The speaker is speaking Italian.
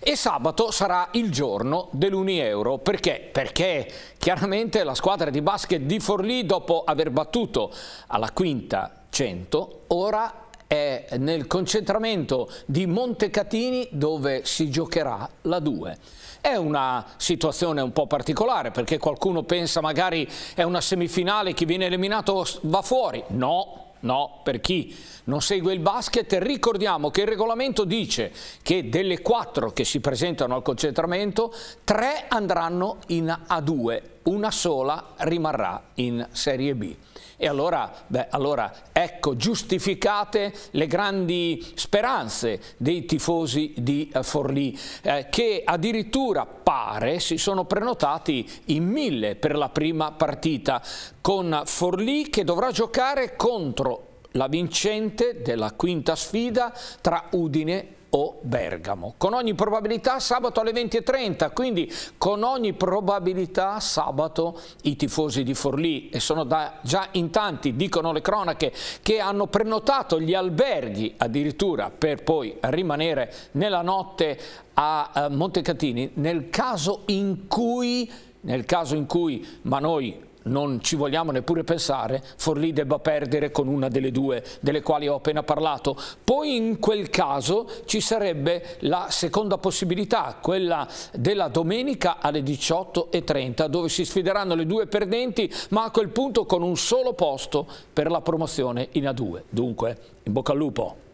e sabato sarà il giorno dell'Unieuro. Perché? Perché chiaramente la squadra di basket di Forlì dopo aver battuto alla quinta 100 ora è nel concentramento di Montecatini dove si giocherà la 2. È una situazione un po' particolare perché qualcuno pensa magari è una semifinale, chi viene eliminato va fuori. No, No, per chi non segue il basket ricordiamo che il regolamento dice che delle quattro che si presentano al concentramento, tre andranno in A2 una sola rimarrà in Serie B. E allora, beh, allora, ecco, giustificate le grandi speranze dei tifosi di eh, Forlì, eh, che addirittura pare si sono prenotati in mille per la prima partita, con Forlì che dovrà giocare contro la vincente della quinta sfida tra Udine o Bergamo. Con ogni probabilità sabato alle 20.30, quindi con ogni probabilità sabato i tifosi di Forlì, e sono da, già in tanti, dicono le cronache, che hanno prenotato gli alberghi addirittura per poi rimanere nella notte a eh, Montecatini, nel caso in cui, nel caso in cui, ma noi non ci vogliamo neppure pensare, Forlì debba perdere con una delle due delle quali ho appena parlato. Poi in quel caso ci sarebbe la seconda possibilità, quella della domenica alle 18.30 dove si sfideranno le due perdenti ma a quel punto con un solo posto per la promozione in A2. Dunque, in bocca al lupo!